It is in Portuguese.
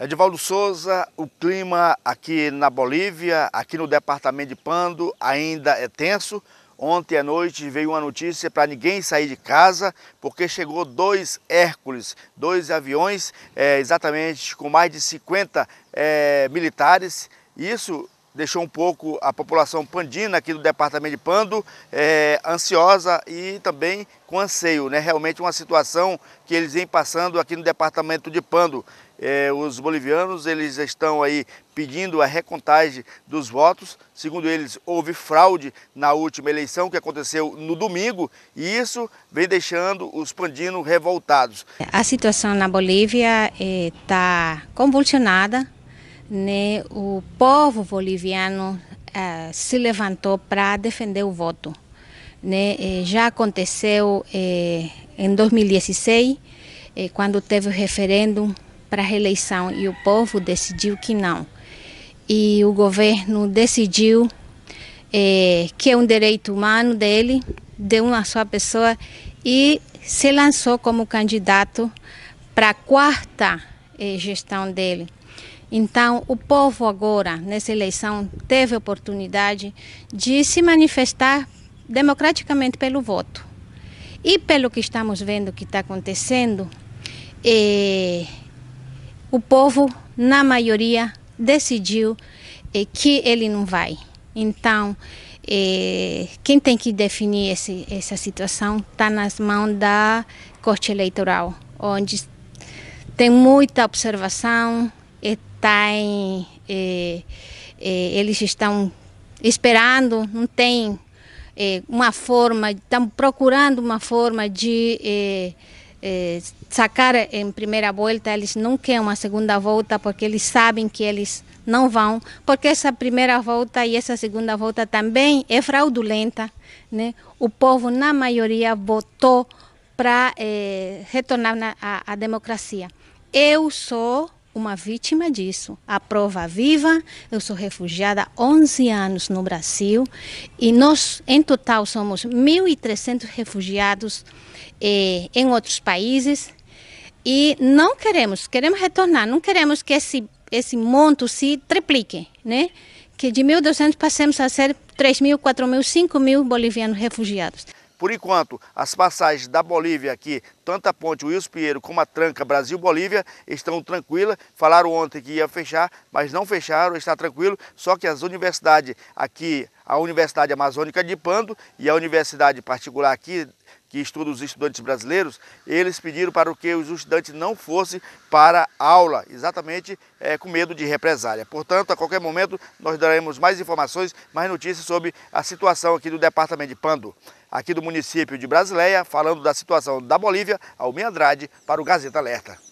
Edvaldo Souza, o clima aqui na Bolívia, aqui no departamento de Pando, ainda é tenso. Ontem à noite veio uma notícia para ninguém sair de casa, porque chegou dois Hércules, dois aviões, é, exatamente com mais de 50 é, eh, militares. Isso deixou um pouco a população pandina aqui do departamento de Pando é, ansiosa e também com anseio, né? Realmente uma situação que eles vêm passando aqui no departamento de Pando. É, os bolivianos eles estão aí pedindo a recontagem dos votos. Segundo eles, houve fraude na última eleição que aconteceu no domingo e isso vem deixando os pandinos revoltados. A situação na Bolívia está eh, convulsionada né, o povo boliviano eh, se levantou para defender o voto. Né? Eh, já aconteceu eh, em 2016, eh, quando teve o referendo para a reeleição e o povo decidiu que não. E o governo decidiu eh, que é um direito humano dele, de uma só pessoa, e se lançou como candidato para a quarta eh, gestão dele. Então, o povo agora, nessa eleição, teve a oportunidade de se manifestar democraticamente pelo voto. E pelo que estamos vendo que está acontecendo, eh, o povo, na maioria, decidiu eh, que ele não vai. Então, eh, quem tem que definir esse, essa situação está nas mãos da Corte Eleitoral, onde tem muita observação, tem, tá eh, eh, eles estão esperando, não tem eh, uma forma, estão procurando uma forma de eh, sacar em primeira volta, eles não querem uma segunda volta porque eles sabem que eles não vão, porque essa primeira volta e essa segunda volta também é fraudulenta, né? O povo na maioria votou para retornar na, à democracia. Eu sou uma vítima disso. A prova viva, eu sou refugiada há 11 anos no Brasil e nós, em total, somos 1.300 refugiados eh, em outros países e não queremos, queremos retornar, não queremos que esse, esse monto se triplique, né? Que de 1.200 passemos a ser 3.000, mil, 5.000 mil, mil bolivianos refugiados. Por enquanto, as passagens da Bolívia aqui, tanto a ponte Wilson Pinheiro como a tranca Brasil-Bolívia, estão tranquilas. Falaram ontem que ia fechar, mas não fecharam, está tranquilo. Só que as universidades aqui, a Universidade Amazônica de Pando e a Universidade Particular aqui que estuda os estudantes brasileiros, eles pediram para que os estudantes não fossem para aula, exatamente é, com medo de represália. Portanto, a qualquer momento nós daremos mais informações, mais notícias sobre a situação aqui do departamento de Pando aqui do município de Brasileia, falando da situação da Bolívia, Almi Andrade, para o Gazeta Alerta.